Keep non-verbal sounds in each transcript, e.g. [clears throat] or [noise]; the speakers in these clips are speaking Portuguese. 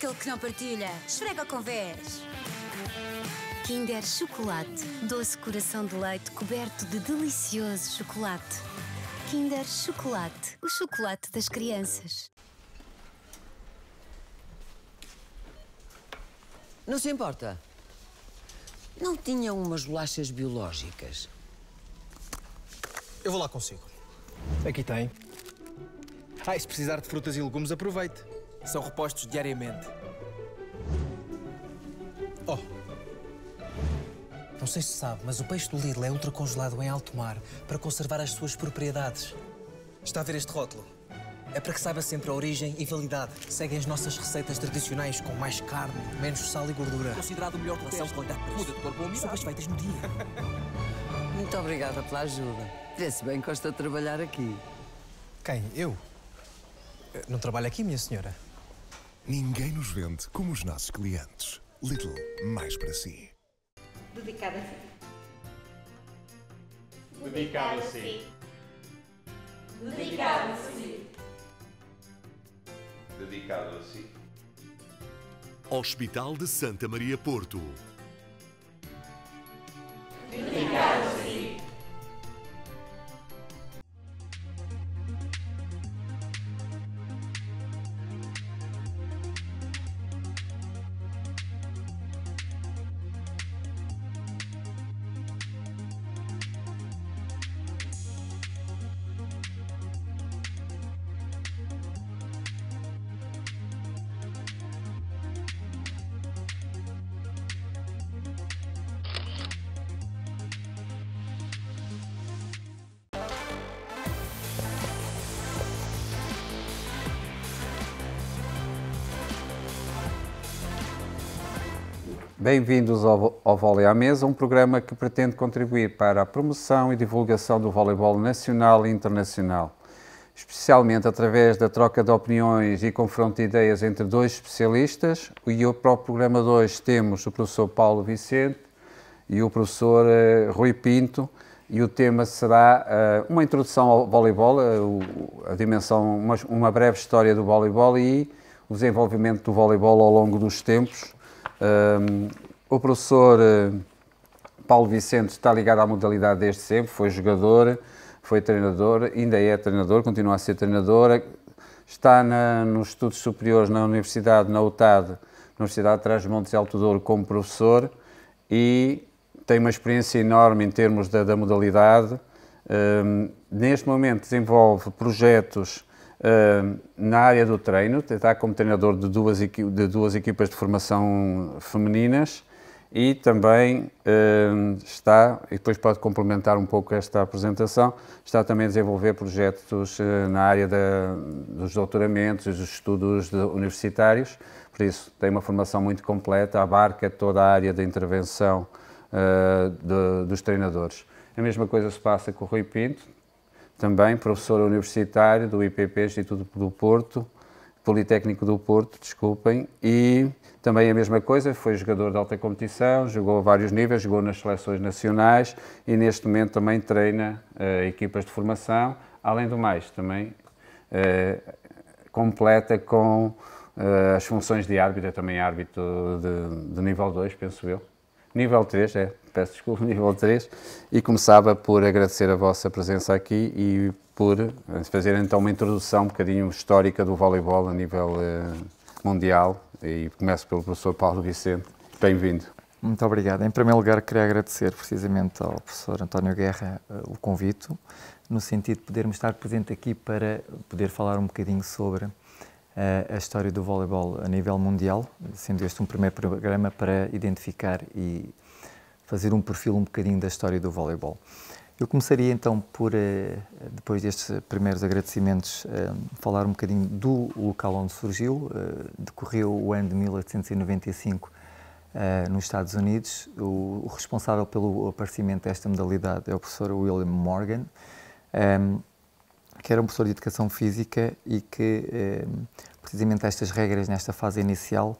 Aquele que não partilha, esfrega com vés. Kinder Chocolate. Doce coração de leite coberto de delicioso chocolate. Kinder Chocolate. O chocolate das crianças. Não se importa? Não tinham umas bolachas biológicas? Eu vou lá consigo. Aqui tem. Ah, e se precisar de frutas e legumes, aproveite são repostos diariamente. Oh! Não sei se sabe, mas o peixe do Lidl é ultracongelado em alto mar para conservar as suas propriedades. Está a ver este rótulo? É para que saiba sempre a origem e validade. Seguem as nossas receitas tradicionais com mais carne, menos sal e gordura. Considerado o melhor relação qualidade Muda de corpo Sopas feitas no dia. [laughs] Muito obrigada pela ajuda. Vê-se bem que gosta de trabalhar aqui. Quem? Eu? Eh, não trabalho aqui, minha senhora. Ninguém nos vende como os nossos clientes. Little, mais para si. Dedicado a si. Dedicado a si. Dedicado a si. Dedicado a si. Hospital de Santa Maria Porto. Dedicado a si. Bem-vindos ao, ao Vôlei à Mesa, um programa que pretende contribuir para a promoção e divulgação do voleibol nacional e internacional, especialmente através da troca de opiniões e confronto de ideias entre dois especialistas. E para o programa de hoje temos o professor Paulo Vicente e o professor uh, Rui Pinto, e o tema será uh, uma introdução ao voleibol, uh, a dimensão, uma, uma breve história do voleibol e o desenvolvimento do voleibol ao longo dos tempos um, o professor eh, Paulo Vicente está ligado à modalidade desde sempre, foi jogador, foi treinador, ainda é treinador, continua a ser treinador, está na, nos estudos superiores na Universidade, na UTAD, Universidade de Trás-Montes e Alto Douro como professor e tem uma experiência enorme em termos da, da modalidade. Um, neste momento desenvolve projetos na área do treino, está como treinador de duas, de duas equipas de formação femininas e também está, e depois pode complementar um pouco esta apresentação, está também a desenvolver projetos eh, na área da, dos doutoramentos e dos estudos universitários, por isso tem uma formação muito completa, abarca toda a área da intervenção ah, de, dos treinadores. A mesma coisa se passa com o Rui Pinto, também professor universitário do IPP, Instituto do Porto, Politécnico do Porto, desculpem, e também a mesma coisa, foi jogador de alta competição, jogou a vários níveis, jogou nas seleções nacionais e neste momento também treina uh, equipas de formação, além do mais, também uh, completa com uh, as funções de árbitro, é também árbitro de, de nível 2, penso eu, Nível 3, é, peço desculpa, [laughs] nível 3. E começava por agradecer a vossa presença aqui e por fazer então uma introdução um bocadinho histórica do voleibol a nível eh, mundial. E começo pelo professor Paulo Vicente. Bem-vindo. Muito obrigado. Em primeiro lugar, queria agradecer precisamente ao professor António Guerra eh, o convite, no sentido de podermos estar presente aqui para poder falar um bocadinho sobre a história do voleibol a nível mundial, sendo este um primeiro programa para identificar e fazer um perfil um bocadinho da história do voleibol. Eu começaria então por, eh, depois destes primeiros agradecimentos, eh, falar um bocadinho do local onde surgiu. Eh, decorreu o ano de 1895 nos Estados Unidos. O responsável pelo aparecimento desta modalidade é o professor William Morgan. Ehm, que era um professor de educação física e que, eh, precisamente, estas regras nesta fase inicial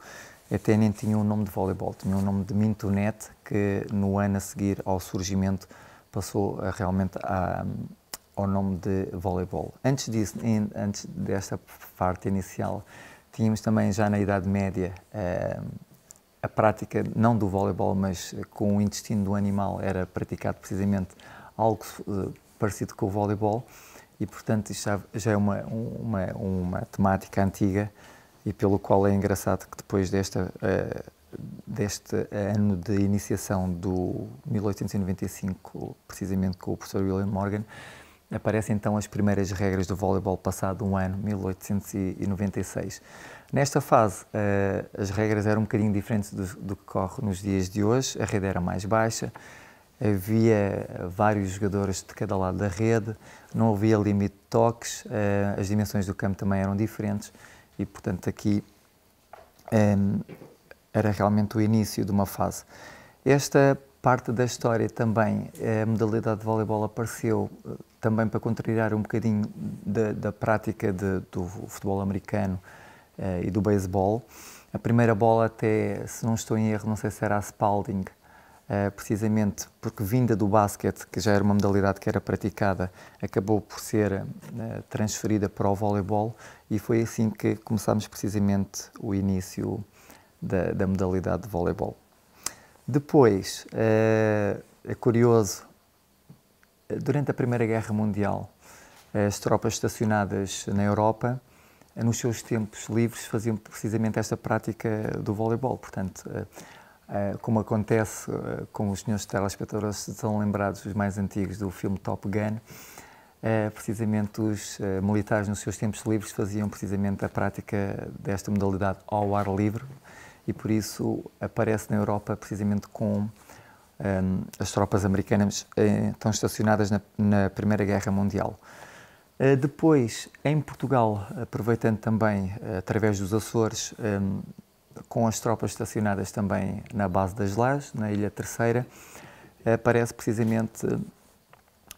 até nem tinha um nome de voleibol, tinha um nome de Mintonete, que no ano a seguir ao surgimento passou a, realmente a, ao nome de voleibol. Antes disso, em, antes desta parte inicial, tínhamos também já na Idade Média a, ehm, a prática, não do voleibol, mas com o intestino do animal, era praticado precisamente algo eh, parecido com o voleibol e, portanto, isto já, é uma, uma, uma temática antiga e pelo qual é engraçado que depois desta, uh, deste ano de iniciação do 1895, precisamente com o professor William Morgan, aparecem então as primeiras regras do voleibol passado um ano, 1896. Nesta fase, uh, as regras eram um bocadinho diferentes do, do que corre nos dias de hoje, a rede era mais baixa, havia vários jogadores de cada lado da rede, não havia limite de toques, eh, as dimensões do campo também eram diferentes e, portanto, aqui ehm, era realmente o início de uma fase. Esta parte da história também, eh, a modalidade de voleibol apareceu eh, também para contrariar um bocadinho da, da prática de, do futebol americano e do beisebol. A primeira bola até, se não estou em erro, não sei se era a Spalding, eh, precisamente porque vinda do basquete, que já era uma modalidade que era praticada, acabou por ser eh, transferida para o voleibol e foi assim que começámos precisamente o início da, da modalidade de voleibol. Depois, eh, é curioso, durante a Primeira Guerra Mundial, as tropas estacionadas na Europa, nos seus tempos livres, faziam precisamente esta prática do voleibol. Portanto, eh, como acontece eh, com os senhores telespectadores, são lembrados os mais antigos do filme Top Gun, eh, precisamente os militares nos seus tempos livres faziam precisamente a prática desta modalidade ao ar livre e por isso aparece na Europa precisamente com as tropas americanas estão estacionadas na, na Primeira Guerra Mundial. Depois, em Portugal, aproveitando também, através dos Açores, com as tropas estacionadas também na base das Lajes, na Ilha Terceira, aparece precisamente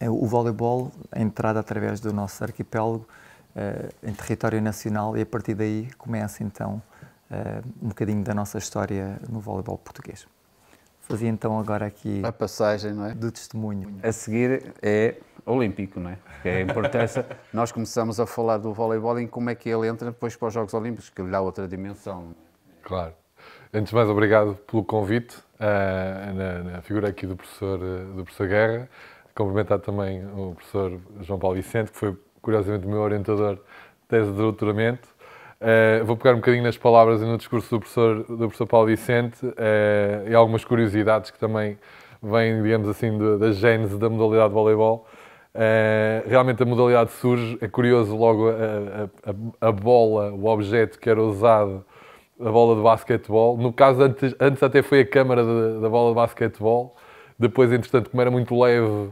eh, o voleibol, a entrada através do nosso arquipélago eh, em território nacional e a partir daí começa então eh, um bocadinho da nossa história no voleibol português. Fazia então agora aqui a passagem, não é? Do testemunho. A seguir é olímpico, não é? Que é a importância. [laughs] Nós começamos a falar do voleibol e como é que ele entra depois para os Jogos Olímpicos, que lhe dá outra dimensão. Claro. Antes de mais, obrigado pelo convite, uh, na, na, figura aqui do professor, eh, do professor Guerra. Cumprimentar também o professor João Paulo Vicente, que foi, curiosamente, o meu orientador de tese de doutoramento. Uh, vou pegar um bocadinho nas palavras e no discurso do professor, do professor Paulo Vicente uh, e algumas curiosidades que também vêm, digamos assim, do, da gênese da modalidade de voleibol. Uh, realmente a modalidade surge, é curioso logo a, a, a, bola, o objeto que era usado a bola de basquetebol. No caso, antes, antes até foi a câmara da bola de basquetebol. Depois, entretanto, como era muito leve,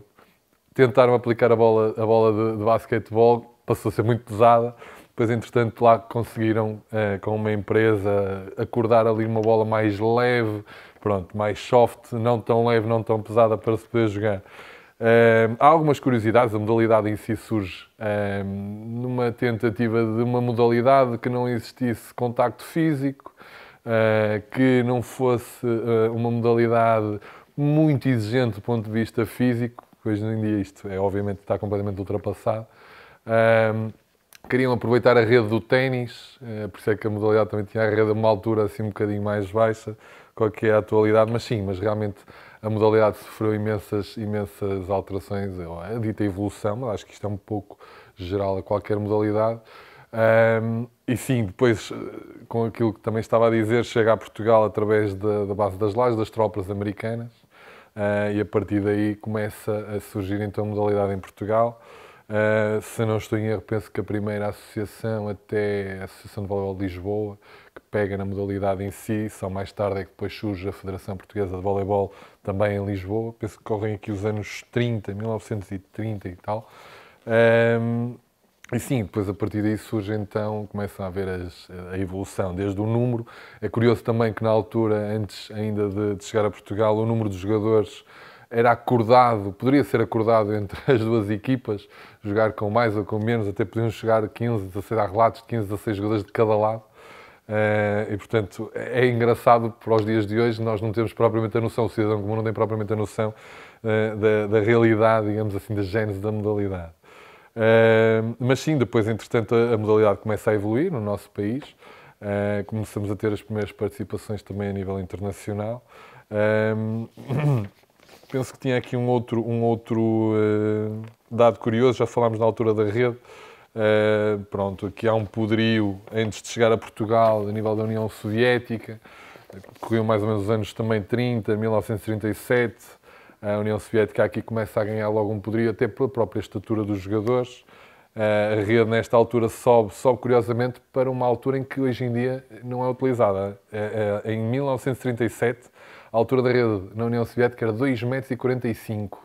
tentaram aplicar a bola, a bola de, de basquetebol, passou a ser muito pesada. Depois, entretanto, lá conseguiram, eh, com uma empresa, acordar ali uma bola mais leve, pronto, mais soft, não tão leve, não tão pesada para se poder jogar há algumas curiosidades, a modalidade em si surge uh, numa tentativa de uma modalidade que não existisse contacto físico, uh, que não fosse ah, uma modalidade muito exigente do ponto de vista físico, hoje em dia isto é obviamente está completamente ultrapassado. queriam aproveitar a rede do ténis, ah, por isso é que a modalidade também tinha a rede a uma altura assim um bocadinho mais baixa, qual que é a atualidade, mas sim, mas realmente a modalidade sofreu imensas, imensas alterações, a dita evolução, mas acho que isto é um pouco geral a qualquer modalidade. Um, e sim, depois, eh, com aquilo que também estava a dizer, chega a Portugal através da, da base das lajes, das tropas americanas, uh, e a partir daí começa a surgir então a modalidade em Portugal. Uh, se não estou em erro, penso que a primeira associação, até a Associação de Voleibol de Lisboa, que pega na modalidade em si, só mais tarde é que depois surge a Federação Portuguesa de Voleibol, também em Lisboa, penso que correm aqui os anos 30, 1930 e tal. Um, e sim, depois a partir daí surge então, começam a ver as, a evolução, desde o número. É curioso também que na altura, antes ainda de, de chegar a Portugal, o número de jogadores era acordado, poderia ser acordado [laughs] entre as duas equipas, jogar com mais ou com menos, até podiam chegar a 15, 16, há relatos de 15, 16 jogadores de cada lado. Eh, e, portanto, é, é engraçado para os dias de hoje nós não temos propriamente a noção, o cidadão comum não tem propriamente a noção uh, da, da, realidade, digamos assim, da gênese da modalidade. Uh, mas sim, depois, entretanto, a, a, modalidade começa a evoluir no nosso país. começamos a ter as primeiras participações também a nível internacional. [clears throat] penso que tinha aqui um outro, um outro dado curioso, já falámos na altura da rede, Uh, pronto, aqui há um poderio antes de chegar a Portugal, a nível da União Soviética, corriam mais ou menos os anos também 30, 1937. A União Soviética aqui começa a ganhar logo um poderio, até pela própria estatura dos jogadores. Eh, a rede, nesta altura, sobe, sobe curiosamente para uma altura em que hoje em dia não é utilizada. Eh, em 1937, a altura da rede na União Soviética era 2,45 metros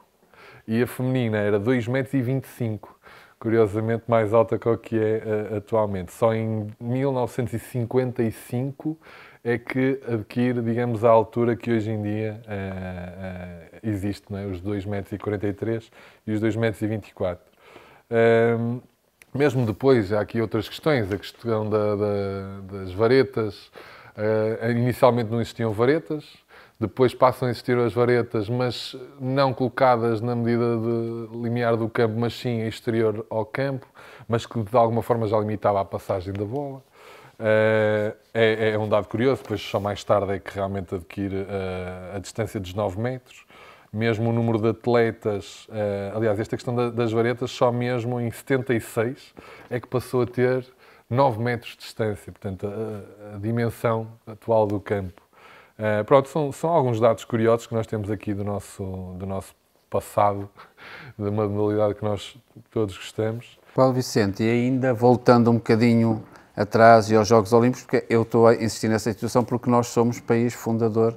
e a feminina era 2,25 metros curiosamente mais alta que o que é uh, atualmente. Só em 1955 é que adquire, digamos, a altura que hoje em dia uh, uh, existe, não é? os 2,43m e os 2,24m. Ehm, um, mesmo depois, há aqui outras questões, a questão da, da, das varetas. inicialmente não existiam varetas, depois passam a existir as varetas, mas não colocadas na medida de limiar do campo, mas sim exterior ao campo, mas que de alguma forma já limitava a passagem da bola. Eh, é, é um dado curioso, depois só mais tarde é que realmente adquire a, eh, a distância dos 9 metros mesmo o número de atletas, eh, aliás, esta questão das varetas, só mesmo em 76 é que passou a ter 9 metros de distância, portanto, a, dimensão atual do campo. Uh, pronto, são, são alguns dados curiosos que nós temos aqui do nosso, do nosso passado, [laughs] de uma modalidade que nós todos gostamos. Paulo Vicente, e ainda voltando um bocadinho atrás e aos Jogos Olímpicos, porque eu estou a insistir nessa situação porque nós somos país fundador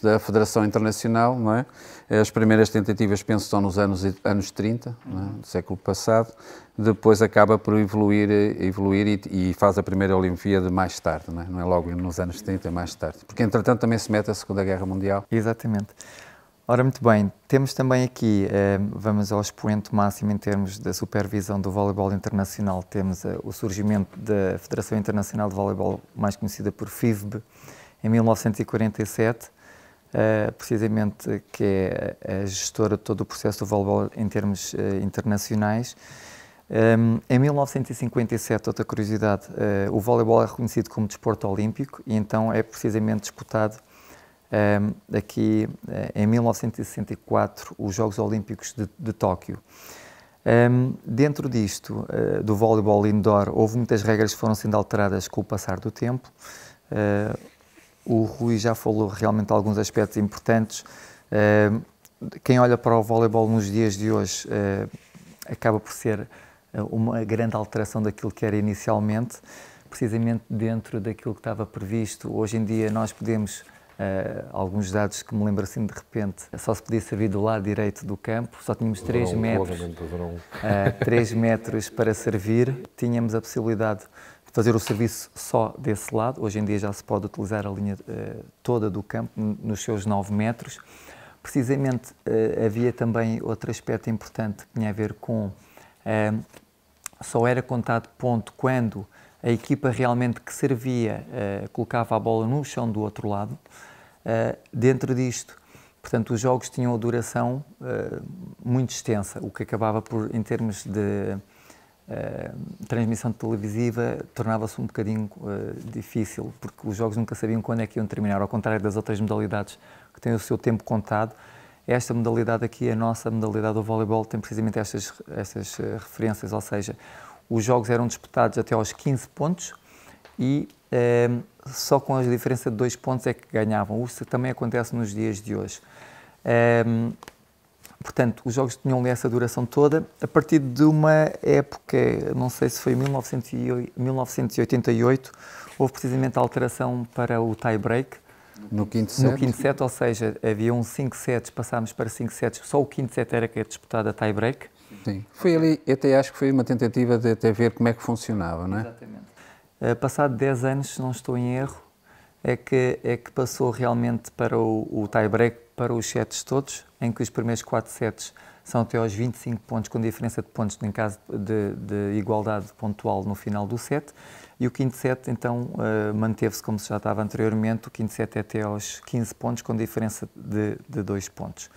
da Federação Internacional, não é? Eh, as primeiras tentativas, penso, são nos anos, anos 30, é? do século passado. Depois acaba por evoluir, eh, evoluir e, e faz a primeira Olimpíada mais tarde, não é? não é? logo nos anos 30, é mais tarde. Porque, entretanto, também se mete a Segunda Guerra Mundial. Exatamente. Ora, muito bem, temos também aqui, eh, vamos ao expoente máximo em termos da supervisão do voleibol internacional, temos o surgimento da Federação Internacional de Voleibol, mais conhecida por FIVB, em 1947, eh, precisamente que é a gestora de todo o processo do voleibol em termos uh, internacionais. Um, em 1957, outra curiosidade, uh, o voleibol é reconhecido como desporto olímpico e então é precisamente disputado um, ehm, aqui em 1964 os Jogos Olímpicos de, de Tóquio. Um, ehm, dentro disto, do voleibol indoor, houve muitas regras que foram sendo alteradas com o passar do tempo. O Rui já falou realmente alguns aspectos importantes. Eh, quem olha para o voleibol nos dias de hoje eh, acaba por ser eh, uma grande alteração daquilo que era inicialmente, precisamente dentro daquilo que estava previsto. Hoje em dia nós podemos Uh, alguns dados que me lembro assim de repente, só se podia servir do lado direito do campo, só tínhamos 3 metros, uh, 3 metros para servir, tínhamos a possibilidade fazer o serviço só desse lado. Hoje em dia já se pode utilizar a linha eh, toda do campo, nos seus 9 metros. Precisamente eh, havia também outro aspecto importante que tinha a ver com eh, só era contado ponto quando a equipa realmente que servia colocava a bola no chão do outro lado. dentro disto, portanto, os jogos tinham a duração muito extensa, o que acabava por, em termos de eh, transmissão televisiva tornava-se um bocadinho uh, difícil, porque os jogos nunca sabiam quando é que iam terminar, ao contrário das outras modalidades que têm o seu tempo contado. Esta modalidade aqui, a nossa modalidade do voleibol, tem precisamente estas, estas uh, referências, ou seja, os jogos eram disputados até aos 15 pontos e uh, só com a diferença de dois pontos é que ganhavam. Isso também acontece nos dias de hoje. Portanto, os Jogos tinham essa duração toda, a partir de uma época, não sei se foi 1988, houve precisamente a alteração para o tie-break. No quinto set? No quinto set, ou seja, havia um 5 sets, passámos para 5 sets, só o quinto set era que era é disputado a tie-break. Sim, foi ali, até acho que foi uma tentativa de até ver como é que funcionava, não é? Exatamente. Uh, passado 10 anos, se não estou em erro, é que, é que passou realmente para o, o tie-break, para os sets todos, em que os primeiros quatro sets são até aos 25 pontos, com diferença de pontos em caso de, de igualdade pontual no final do set. E o quinto set, então, eh, manteve-se como já estava anteriormente, o quinto set é até aos 15 pontos, com diferença de, de dois pontos.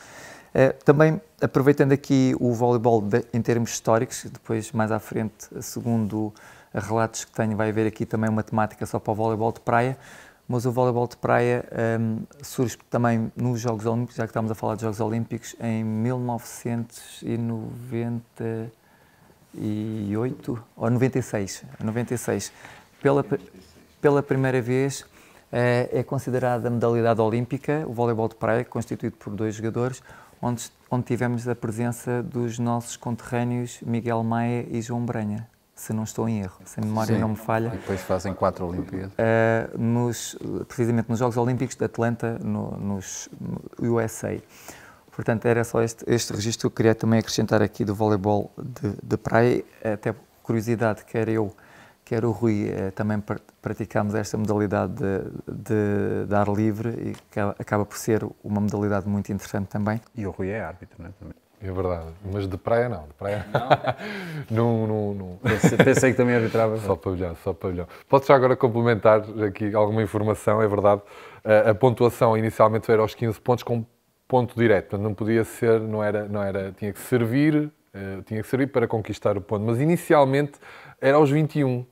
Eh, também, aproveitando aqui o voleibol em termos históricos, depois mais à frente, segundo relatos que tenho, vai haver aqui também uma temática só para o voleibol de praia, mas o voleibol de praia um, surge também nos Jogos Olímpicos, já que estamos a falar de Jogos Olímpicos, em 1998 ou 96, 96. Pela, pela primeira vez uh, é considerada a modalidade olímpica, o voleibol de praia, constituído por dois jogadores, onde, onde tivemos a presença dos nossos conterrâneos Miguel Maia e João Branha se não estou em erro, se a memória Sim. não me falha. E depois fazem quatro Olimpíadas. Uh, nos, precisamente nos Jogos Olímpicos de Atlanta, no, nos no USA. Portanto, era só este, este registro que eu queria também acrescentar aqui do voleibol de, de praia. Até curiosidade, quer eu, quer o Rui, eh, também pr praticámos esta modalidade de, de, de, ar livre e que acaba por ser uma modalidade muito interessante também. E o Rui é árbitro, não é? Também é verdade. Mas de praia não, de praia não. não, [laughs] não, Pensei que também arbitrava. Só pavilhão, só pavilhão. Posso já agora complementar aqui alguma informação, é verdade. A, eh, a pontuação inicialmente era aos 15 pontos com ponto direto, portanto não podia ser, não era, não era, tinha que servir, uh, tinha que servir para conquistar o ponto, mas inicialmente era aos 21,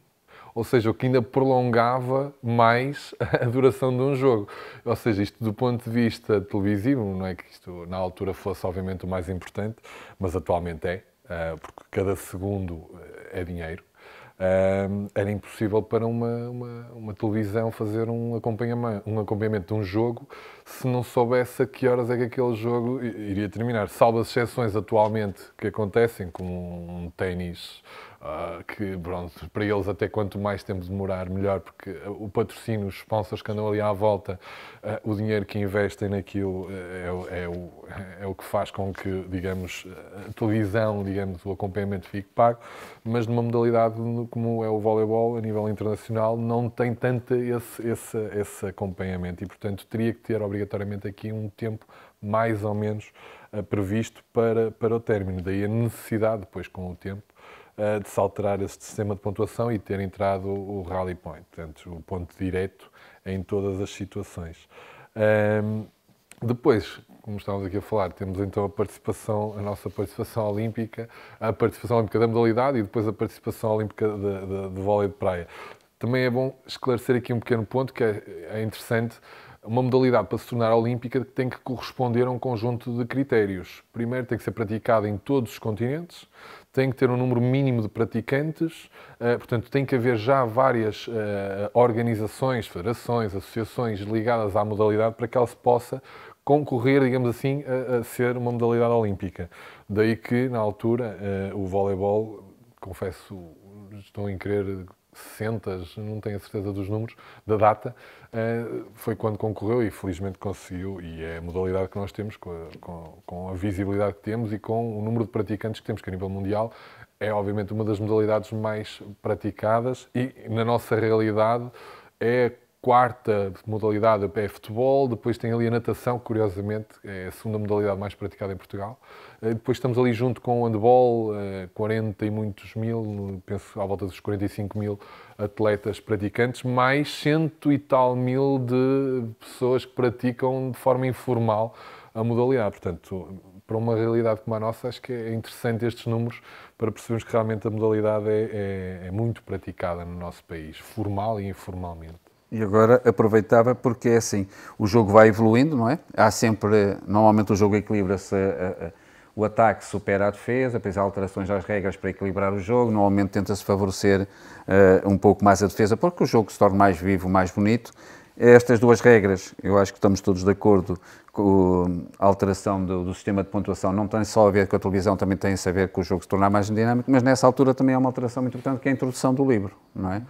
ou seja, o que ainda prolongava mais [laughs] a duração de um jogo. Ou seja, isto do ponto de vista televisivo, não é que isto na altura fosse obviamente o mais importante, mas atualmente é, eh, porque cada segundo eh, é dinheiro. Eh, era impossível para uma, uma, uma televisão fazer um acompanhamento, um acompanhamento de um jogo se não soubesse a que horas é que aquele jogo iria terminar. Salvo as exceções atualmente que acontecem, como um ténis, uh, que pronto, para eles até quanto mais tempo demorar, melhor, porque ah, o patrocínio, os sponsors que andam ali à volta, uh, o dinheiro que investem naquilo é, é, o, é o que faz com que, digamos, a televisão, digamos, o acompanhamento fique pago, mas numa modalidade como é o voleibol, a nível internacional, não tem tanto esse, esse, esse acompanhamento e, portanto, teria que ter, obrigatoriamente aqui um tempo mais ou menos eh, previsto para, para o término. Daí a necessidade, depois, com o tempo, eh, de se alterar esse sistema de pontuação e ter entrado o rally point, portanto, o ponto direto em todas as situações. Depois, como estávamos aqui a falar, temos então a participação, a nossa participação olímpica, a participação olímpica da modalidade e depois a participação olímpica de, de, de vôlei de praia. Também é bom esclarecer aqui um pequeno ponto que é, é interessante uma modalidade para se tornar olímpica tem que corresponder a um conjunto de critérios. Primeiro, tem que ser praticada em todos os continentes, tem que ter um número mínimo de praticantes, eh, portanto, tem que haver já várias eh, organizações, federações, associações ligadas à modalidade para que ela se possa concorrer, digamos assim, a, ser uma modalidade olímpica. Daí que, na altura, eh, o voleibol, confesso, estou em querer 60, não tenho a certeza dos números, da data, eh, foi quando concorreu e felizmente conseguiu, e é a modalidade que nós temos, com a, com, com a, visibilidade que temos e com o número de praticantes que temos, que a nível mundial é obviamente uma das modalidades mais praticadas e na nossa realidade é quarta modalidade é futebol, depois tem ali a natação, curiosamente é a segunda modalidade mais praticada em Portugal. Eh, depois estamos ali junto com o handball, 40 eh, e muitos mil, penso à volta dos 45 mil atletas praticantes, mais cento e tal mil de pessoas que praticam de forma informal a modalidade. Portanto, para uma realidade como a nossa, acho que é interessante estes números para percebermos que realmente a modalidade é, é, é muito praticada no nosso país, formal e informalmente. E agora aproveitava porque é assim, o jogo vai evoluindo, não é? Há sempre, normalmente o jogo equilibra-se, eh, eh, eh, o ataque supera a defesa, depois há alterações às regras para equilibrar o jogo, normalmente tenta-se favorecer uh, um pouco mais a defesa porque o jogo se torna mais vivo, mais bonito. Estas duas regras, eu acho que estamos todos de acordo com a alteração do, do sistema de pontuação, não tem só a ver com a televisão, também tem a ver com o jogo se tornar mais dinâmico, mas nessa altura também há é uma alteração muito importante que é a introdução do livro, não é?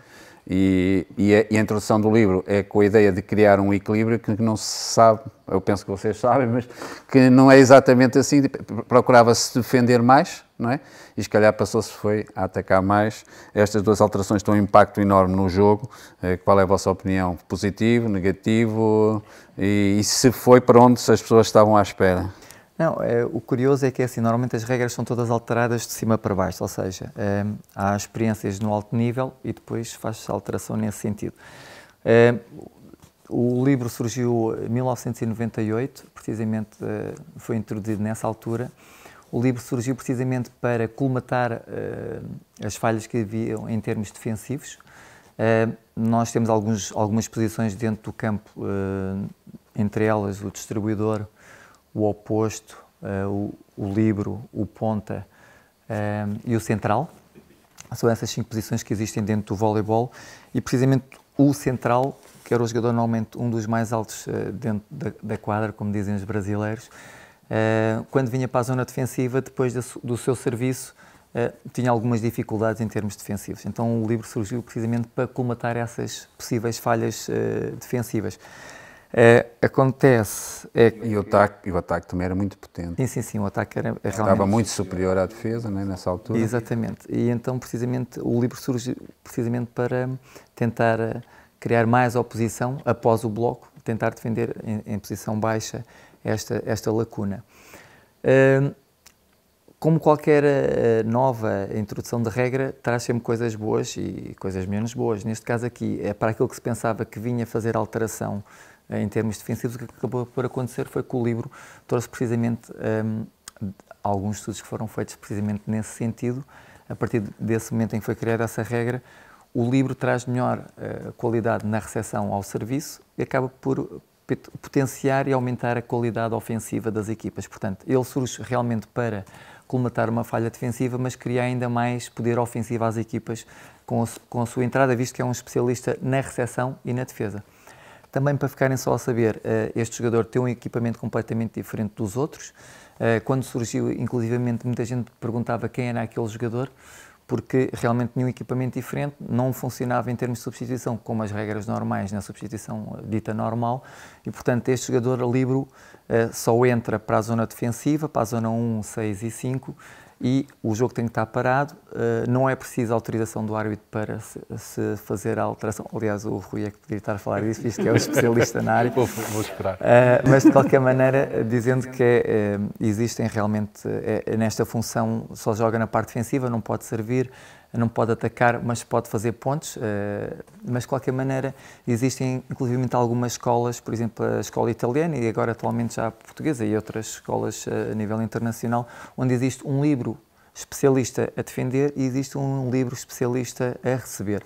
E, e, a, introdução do livro é com a ideia de criar um equilíbrio que não se sabe, eu penso que vocês sabem, mas que não é exatamente assim. Tipo, procurava-se defender mais, não é? E se calhar passou-se foi a atacar mais. Estas duas alterações têm um impacto enorme no jogo. Eh, qual é a vossa opinião? Positivo, negativo? E, e se foi para onde as pessoas estavam à espera? Não, é, o curioso é que é assim, normalmente as regras são todas alteradas de cima para baixo, ou seja, é, há experiências no alto nível e depois faz-se alteração nesse sentido. É, o livro surgiu em 1998, precisamente eh, foi introduzido nessa altura. O livro surgiu precisamente para colmatar eh, as falhas que haviam em termos defensivos. Ehm, nós temos alguns, algumas posições dentro do campo, eh, entre elas o distribuidor, o oposto, eh, o, o libro, o ponta eh, e o central. São essas cinco posições que existem dentro do voleibol e precisamente o central, que era o jogador normalmente um dos mais altos eh, dentro da, da quadra, como dizem os brasileiros, quando vinha para a zona defensiva, depois do seu serviço, tinha algumas dificuldades em termos defensivos. Então o livro surgiu precisamente para colmatar essas possíveis falhas defensivas. É, acontece. É, e, o ataque, e o ataque também era muito potente. Sim, sim, sim. O ataque era realmente. Estava muito superior à defesa né, nessa altura. Exatamente. E então, precisamente, o livro surge precisamente para tentar eh, criar mais oposição após o bloco, tentar defender em, em posição baixa esta, esta lacuna. Hum, como qualquer eh, nova introdução de regra, traz sempre coisas boas e coisas menos boas. Neste caso aqui, é para aquilo que se pensava que vinha fazer alteração eh, em termos defensivos, o é que acabou por acontecer foi que o livro trouxe precisamente um, ehm, alguns estudos que foram feitos precisamente nesse sentido. A partir desse momento em que foi criada essa regra, o livro traz melhor uh, qualidade na recepção ao serviço e acaba por potenciar e aumentar a qualidade ofensiva das equipas. Portanto, ele surge realmente para colmatar uma falha defensiva, mas cria ainda mais poder ofensivo às equipas com a, com a sua entrada, visto que é um especialista na recepção e na defesa também para ficarem só a saber, eh, este jogador tem um equipamento completamente diferente dos outros. Eh, quando surgiu, inclusivamente, muita gente perguntava quem era aquele jogador, porque realmente tinha um equipamento diferente, não funcionava em termos de substituição, como as regras normais na né? substituição eh, dita normal, e portanto este jogador a Libro só entra para a zona defensiva, para a zona 1, 6 e 5, e o jogo tem que estar parado, eh, não é preciso autorização do árbitro para se, fazer a alteração. Aliás, o Rui é que poderia estar a falar disso, visto que é o [laughs] especialista na área. Vou, vou, esperar. Eh, mas, de qualquer maneira, dizendo que é, existem realmente, é, nesta função, só joga na parte defensiva, não pode servir, não pode atacar, mas pode fazer pontos. Eh, mas, de qualquer maneira, existem inclusive algumas escolas, por exemplo, a escola italiana e agora atualmente já a portuguesa e outras escolas eh, a nível internacional, onde existe um livro especialista a defender e existe um livro especialista a receber.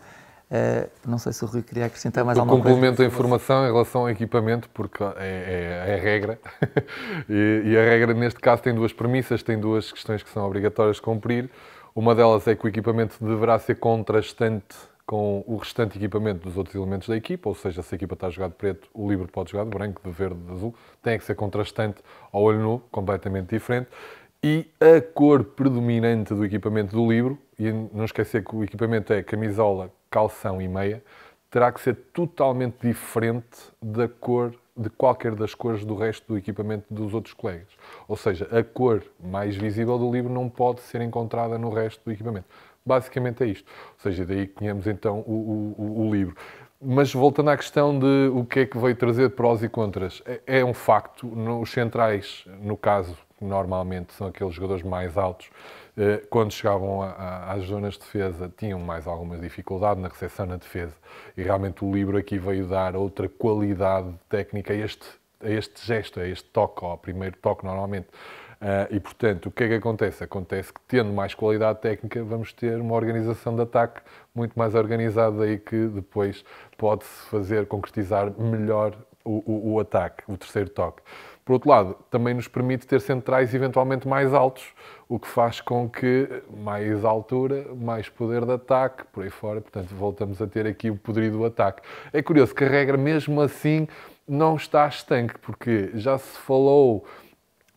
Uh, não sei se o Rui queria acrescentar mais alguma coisa. complemento a informação em relação ao equipamento, porque é, é, é a regra. [laughs] e, e, a regra, neste caso, tem duas premissas, tem duas questões que são obrigatórias de cumprir. Uma delas é que o equipamento deverá ser contrastante com o restante equipamento dos outros elementos da equipa, ou seja, se a equipa está a jogar de preto, o livro pode jogar de branco, de verde, de azul, tem que ser contrastante ao olho nu, completamente diferente. E a cor predominante do equipamento do livro, e não esquecer que o equipamento é camisola, calção e meia, terá que ser totalmente diferente da cor de qualquer das cores do resto do equipamento dos outros colegas. Ou seja, a cor mais visível do livro não pode ser encontrada no resto do equipamento. Basicamente é isto. Ou seja, daí que tínhamos então o, o, o livro. Mas voltando à questão de o que é que veio trazer prós e contras, é, é um facto, os centrais, no caso, normalmente são aqueles jogadores mais altos, eh, quando chegavam às zonas de defesa, tinham mais alguma dificuldade na recepção na defesa. E realmente o livro aqui veio dar outra qualidade técnica a este, a este gesto, a este toque, ao primeiro toque normalmente. Eh, e, portanto, o que é que acontece? Acontece que, tendo mais qualidade técnica, vamos ter uma organização de ataque muito mais organizada e que depois pode-se fazer concretizar melhor o, o, o ataque, o terceiro toque. Por outro lado, também nos permite ter centrais eventualmente mais altos, o que faz com que mais altura, mais poder de ataque, por aí fora. Portanto, voltamos a ter aqui o poderio do ataque. É curioso que a regra, mesmo assim, não está estanque, porque já se falou,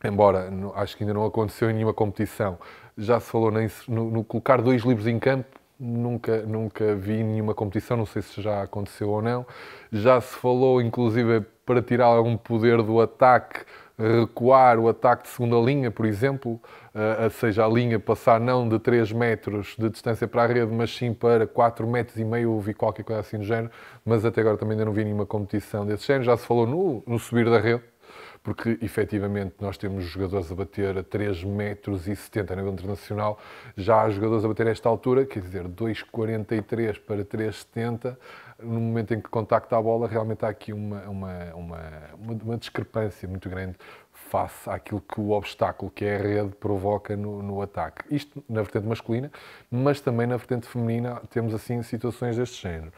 embora acho que ainda não aconteceu em nenhuma competição, já se falou no, no, no colocar dois livros em campo Nunca, nunca vi nenhuma competição, não sei se já aconteceu ou não. Já se falou, inclusive, para tirar algum poder do ataque, recuar o ataque de segunda linha, por exemplo, uh, seja a linha passar não de 3 metros de distância para a rede, mas sim para 4 metros e meio, ouvi qualquer coisa assim do género, mas até agora também ainda não vi nenhuma competição desse género. Já se falou no, no subir da rede, porque efetivamente nós temos jogadores a bater a 3,70 metros e a nível internacional, já há jogadores a bater a esta altura, quer dizer, 2,43 para 3,70, no momento em que contacta a bola, realmente há aqui uma, uma, uma, uma discrepância muito grande face àquilo que o obstáculo, que é a rede, provoca no, no, ataque. Isto na vertente masculina, mas também na vertente feminina temos assim situações deste género.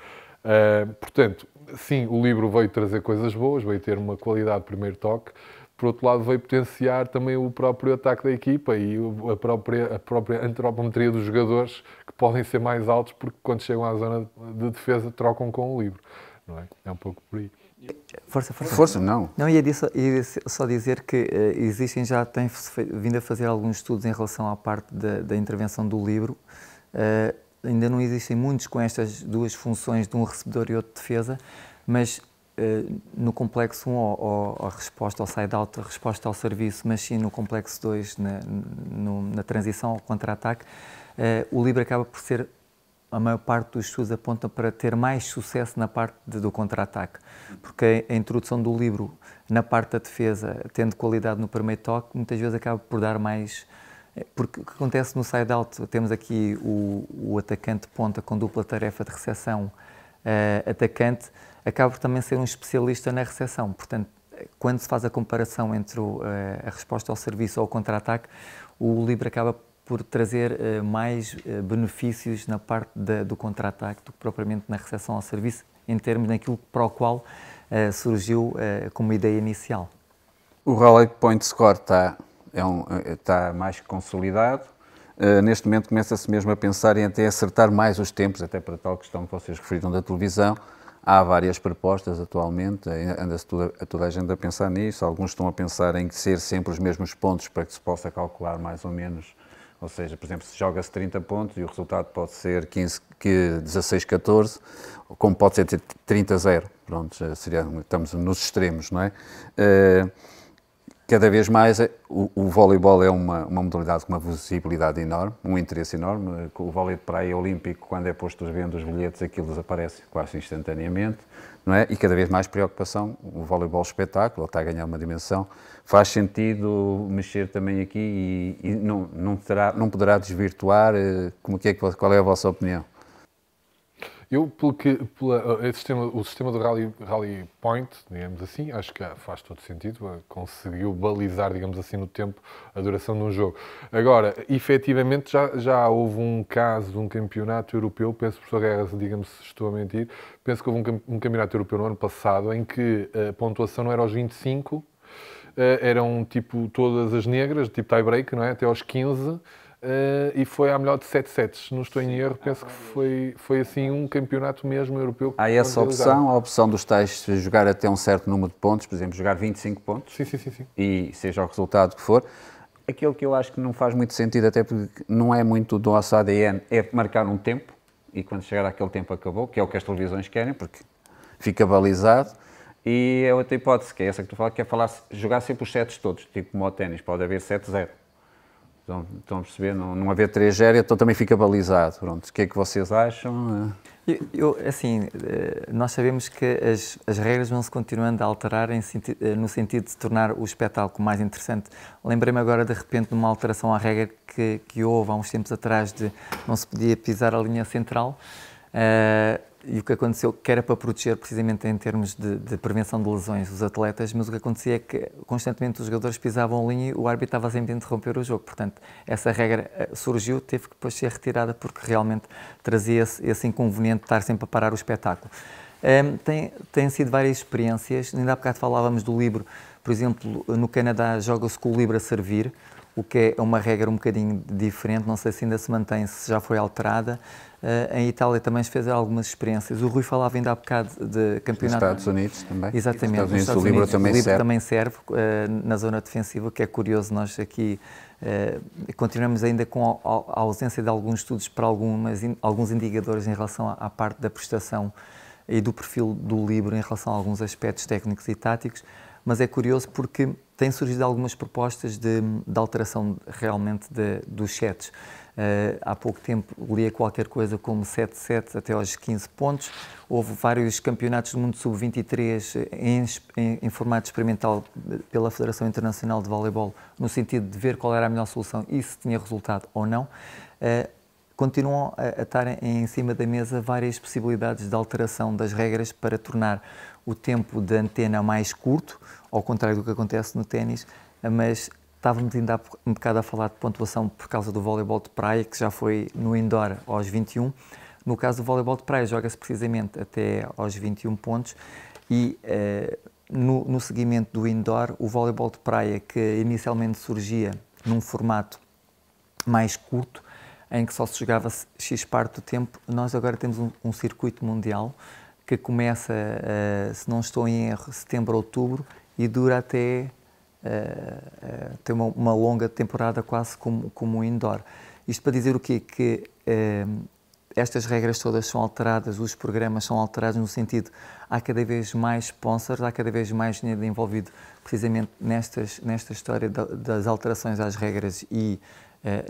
Uh, portanto, sim, o livro veio trazer coisas boas, veio ter uma qualidade de primeiro toque, por outro lado, veio potenciar também o próprio ataque da equipa e a própria, a própria antropometria dos jogadores, que podem ser mais altos, porque quando chegam à zona de defesa trocam com o livro. Não é? é um pouco por aí. Força, força. Força, não. Não, ia, disso, ia só dizer que uh, existem, já têm vindo a fazer alguns estudos em relação à parte da, da intervenção do livro. Uh, ainda não existem muitos com estas duas funções de um recebedor e outro de defesa, mas eh, no complexo 1, ou, a resposta ao side-out, a resposta ao serviço, mas sim no complexo 2, na, no, na transição ao contra-ataque, uh, o livro acaba por ser, a maior parte dos estudos aponta para ter mais sucesso na parte de, do contra-ataque, porque a, a introdução do livro na parte da defesa, tendo qualidade no primeiro toque, muitas vezes acaba por dar mais porque o que acontece no side-out, temos aqui o, o atacante ponta com dupla tarefa de recepção uh, atacante, acaba por também ser um especialista na recepção. Portanto, quando se faz a comparação entre o, uh, a resposta ao serviço ou ao contra-ataque, o livre acaba por trazer uh, mais benefícios na parte da, do contra-ataque do que propriamente na recepção ao serviço, em termos daquilo para o qual surgiu como ideia inicial. O Rally Point Score está é um, é, está mais consolidado. Uh, neste momento começa-se mesmo a pensar em até acertar mais os tempos, até para tal questão que vocês referiram da televisão. Há várias propostas atualmente, eh, anda-se toda, toda a gente a pensar nisso. Alguns estão a pensar em ser sempre os mesmos pontos para que se possa calcular mais ou menos. Ou seja, por exemplo, se joga-se 30 pontos e o resultado pode ser 15, 16, 14, como pode ser 30, 0. Pronto, seria, estamos nos extremos, não é? Uh, cada vez mais é, o, o voleibol é uma, uma, modalidade com uma visibilidade enorme, um interesse enorme. O vôlei de praia olímpico, quando é posto vendo os bilhetes, aquilo desaparece quase instantaneamente, não é? E cada vez mais preocupação. O voleibol espetáculo está a ganhar uma dimensão. Faz sentido mexer também aqui e, e não, não, terá, não poderá desvirtuar. Eh, como que é, qual é a vossa opinião? Eu, pelo que, pela, eh, sistema, o sistema do rally, rally Point, digamos assim, acho que faz todo sentido, eh, conseguiu balizar, digamos assim, no tempo a duração de um jogo. Agora, efetivamente, já, já houve um caso de um campeonato europeu, penso, professor Guerra, digamos se estou a mentir, penso que houve um, um campeonato europeu no ano passado em que a pontuação não era aos 25, eh, eram tipo todas as negras, tipo tie-break, não é? Até aos 15 Uh, e foi à melhor de 7 sets, não estou em erro, penso que foi, foi assim um campeonato mesmo europeu. Há essa opção, a opção dos tais jogar até um certo número de pontos, por exemplo, jogar 25 pontos, sim, sim, sim, sim. e seja o resultado que for. Aquilo que eu acho que não faz muito sentido, até porque não é muito do nosso ADN, é marcar um tempo, e quando chegar àquele tempo acabou, que é o que as televisões querem, porque fica balizado. E é outra hipótese, que é essa que tu falas, que é falar, jogar sempre os sets todos, tipo como ao ténis, pode haver 7-0 Estão, estão a perceber? Não, não haver três gera, então também fica balizado. Pronto, o que é que vocês acham? Eu, assim, eh, nós sabemos que as, as regras vão se continuando a alterar em, eh, no sentido de tornar o espetáculo mais interessante. Lembrei-me agora, de repente, de uma alteração à regra que, que houve há uns tempos atrás de não se podia pisar a linha central. Uh, e o que aconteceu, que era para proteger precisamente em termos de, de, prevenção de lesões os atletas, mas o que acontecia é que constantemente os jogadores pisavam a linha e o árbitro estava sempre a interromper o jogo. Portanto, essa regra eh, surgiu, teve que depois ser retirada porque realmente trazia esse, esse inconveniente de estar sempre a parar o espetáculo. Um, ehm, tem, tem sido várias experiências, ainda há bocado falávamos do livro, por exemplo, no Canadá joga-se com o livro a servir, o que é uma regra um bocadinho diferente, não sei se ainda se mantém, se já foi alterada, Uh, em Itália também se fez algumas experiências. O Rui falava ainda há bocado de campeonato. Nos Estados Unidos também. Exatamente. Nos Estados Unidos, Estados Unidos, o livro também o livro serve, também serve uh, na zona defensiva, que é curioso, nós aqui uh, continuamos ainda com a, a, ausência de alguns estudos para algumas, in, alguns indicadores em relação à, à parte da prestação e do perfil do livro em relação a alguns aspectos técnicos e táticos, mas é curioso porque têm surgido algumas propostas de, de alteração realmente de, dos sets. Uh, há pouco tempo lia qualquer coisa como 7-7 até aos 15 pontos. Houve vários campeonatos do mundo sub-23 em, em, em, formato experimental pela Federação Internacional de Voleibol, no sentido de ver qual era a melhor solução e se tinha resultado ou não. Uh, continuam a, a estar em, em cima da mesa várias possibilidades de alteração das regras para tornar o tempo de antena mais curto, ao contrário do que acontece no ténis, mas estávamos ainda um bocado a falar de pontuação por causa do voleibol de praia, que já foi no indoor aos 21. No caso do voleibol de praia, joga-se precisamente até aos 21 pontos e eh, no, no seguimento do indoor, o voleibol de praia, que inicialmente surgia num formato mais curto, em que só se jogava X parte do tempo, nós agora temos um, um circuito mundial que começa, uh, se não estou em erro, setembro, outubro e dura até. Uh, tem uma, uma, longa temporada quase como, como um indoor. Isto para dizer o quê? Que estas regras todas são alteradas, os programas são alterados no sentido há cada vez mais sponsors, há cada vez mais dinheiro envolvido precisamente nestas, nesta história das alterações às regras e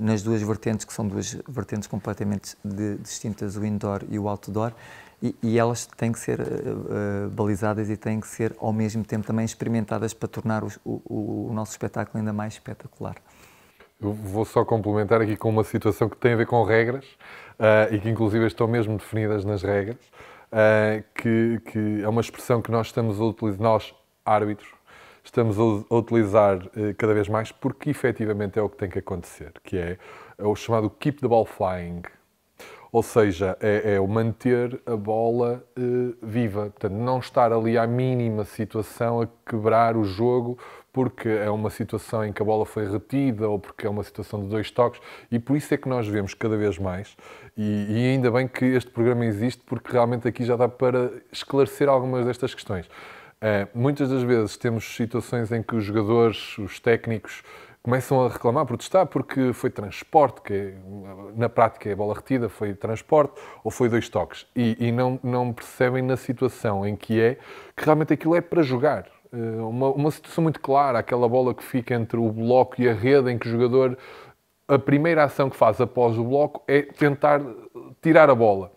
nas duas vertentes, que são duas vertentes completamente de, distintas, o indoor e o outdoor, e, e, elas têm que ser uh, balizadas e têm que ser, ao mesmo tempo, também experimentadas para tornar o, o, o, nosso espetáculo ainda mais espetacular. Eu vou só complementar aqui com uma situação que tem a ver com regras uh, e que, inclusive, estão mesmo definidas nas regras, uh, que, que, é uma expressão que nós estamos a utilizar, nós, árbitros, estamos a utilizar cada vez mais porque, efetivamente, é o que tem que acontecer, que é, é o chamado keep the ball flying, ou seja, é, é o manter a bola eh, viva. Portanto, não estar ali à mínima situação a quebrar o jogo porque é uma situação em que a bola foi retida ou porque é uma situação de dois toques e por isso é que nós vemos cada vez mais e, e, ainda bem que este programa existe porque realmente aqui já dá para esclarecer algumas destas questões. Uh, muitas das vezes temos situações em que os jogadores, os técnicos, começam a reclamar, a protestar, porque foi transporte, que é na prática é bola retida, foi transporte ou foi dois toques. E, e, não, não percebem na situação em que é que realmente aquilo é para jogar. Eh, uma, uma situação muito clara, aquela bola que fica entre o bloco e a rede, em que o jogador, a primeira ação que faz após o bloco é tentar tirar a bola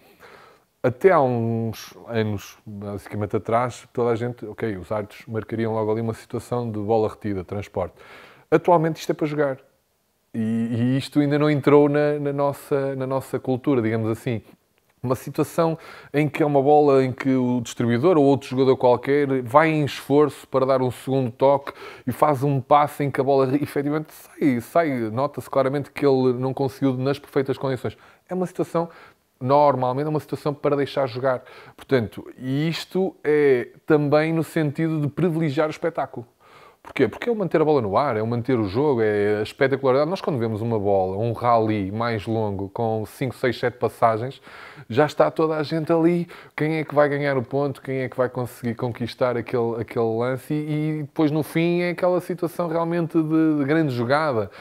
até há uns anos, basicamente atrás, toda a gente, ok, os árbitros marcariam logo ali uma situação de bola retida, transporte atualmente isto é para jogar. E, e isto ainda não entrou na, na, nossa, na nossa cultura, digamos assim. Uma situação em que é uma bola em que o distribuidor ou outro jogador qualquer vai em esforço para dar um segundo toque e faz um passe em que a bola [laughs] efetivamente sai. sai. Nota-se claramente que ele não conseguiu nas perfeitas condições. É uma situação normalmente é uma situação para deixar jogar. Portanto, isto é também no sentido de privilegiar o espetáculo. Porquê? Porque é o manter a bola no ar, é o manter o jogo, é a espetacularidade. Nós, quando vemos uma bola, um rally mais longo, com 5, 6, 7 passagens, já está toda a gente ali. Quem é que vai ganhar o ponto? Quem é que vai conseguir conquistar aquele, aquele lance? E, e depois, no fim, é aquela situação realmente de, de grande jogada.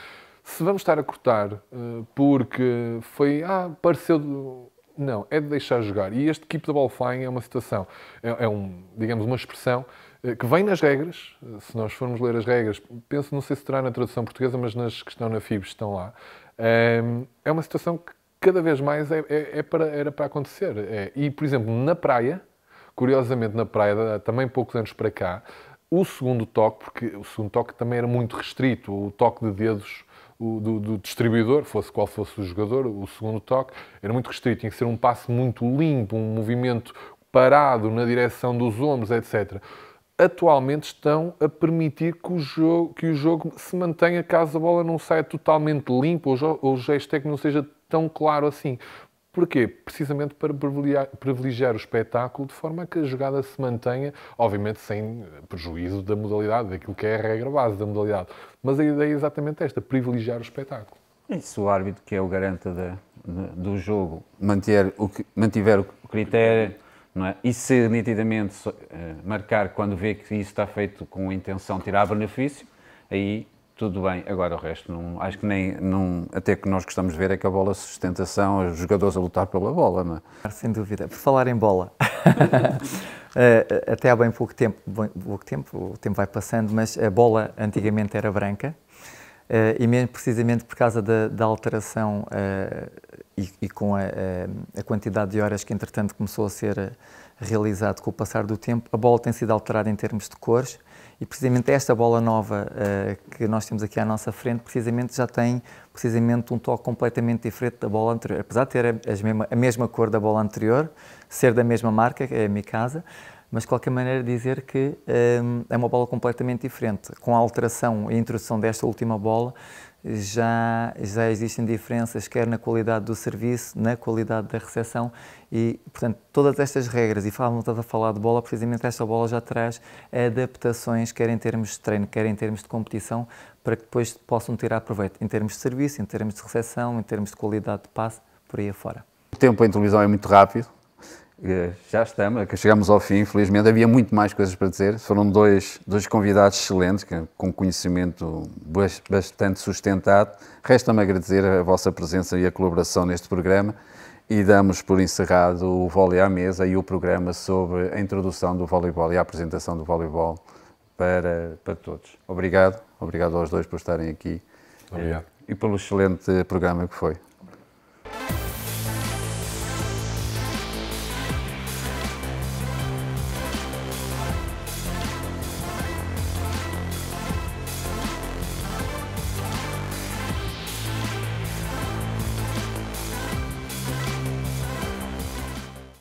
Se vamos estar a cortar eh, porque foi, ah, pareceu. Não, é de deixar jogar. E este keep the ball flying é uma situação, é, é um, digamos, uma expressão eh, que vem nas regras, eh, se nós formos ler as regras, penso, não sei se terá na tradução portuguesa, mas nas que estão na FIB estão lá, ehm, é uma situação que cada vez mais é, é, é para, era para acontecer. É, e, por exemplo, na praia, curiosamente na praia, também poucos anos para cá, o segundo toque, porque o segundo toque também era muito restrito, o toque de dedos o, do, do, distribuidor, fosse qual fosse o jogador, o segundo toque, era muito restrito, tinha que ser um passo muito limpo, um movimento parado na direção dos ombros, etc atualmente estão a permitir que o jogo, que o jogo se mantenha caso a bola não saia totalmente limpa ou o gesto técnico que não seja tão claro assim. Porquê? Precisamente para privilegiar o espetáculo de forma a que a jogada se mantenha, obviamente sem eh, prejuízo da modalidade, daquilo que é a regra base da modalidade. Mas a ideia é exatamente esta, privilegiar o espetáculo. E se o árbitro, que é o garante de, de, do jogo, manter o, mantiver o critério, é? E se nitidamente eh, marcar quando vê que isso está feito com a intenção de tirar benefício, aí tudo bem. Agora o resto, não, acho que nem. Não, até que nós gostamos de ver é que a bola sustentação, os jogadores a lutar pela bola, não é? Ah, sem dúvida. Por falar em bola, [laughs] eh, eh, até há bem pouco tempo, pouco tempo, o tempo vai passando, mas a bola antigamente era branca eh, e mesmo precisamente por causa da, da alteração eh, e, e, com a, eh, a, quantidade de horas que entretanto começou a ser realizado com o passar do tempo, a bola tem sido alterada em termos de cores e precisamente esta bola nova uh, que nós temos aqui à nossa frente, precisamente já tem precisamente um toque completamente diferente da bola anterior. Apesar de ter a mesma, a mesma cor da bola anterior, ser da mesma marca, que é a Mikasa, mas de qualquer maneira dizer que um, é uma bola completamente diferente. Com a alteração e a introdução desta última bola, já, já existem diferenças, quer na qualidade do serviço, na qualidade da recepção e, portanto, todas estas regras, e falamos a falar de bola, precisamente esta bola já traz adaptações, quer em termos de treino, quer em termos de competição, para que depois possam tirar proveito, em termos de serviço, em termos de recepção, em termos de qualidade de passe, por aí afora. O tempo em televisão é muito rápido, eh, já estamos, eh, chegamos ao fim, infelizmente. Havia muito mais coisas para dizer. Foram dois, dois convidados excelentes, com conhecimento bastante sustentado. Resta-me agradecer a vossa presença e a colaboração neste programa e damos por encerrado o vôlei à mesa e o programa sobre a introdução do voleibol e a apresentação do voleibol para, para todos. Obrigado, obrigado aos dois por estarem aqui Obrigado. e pelo excelente programa que foi.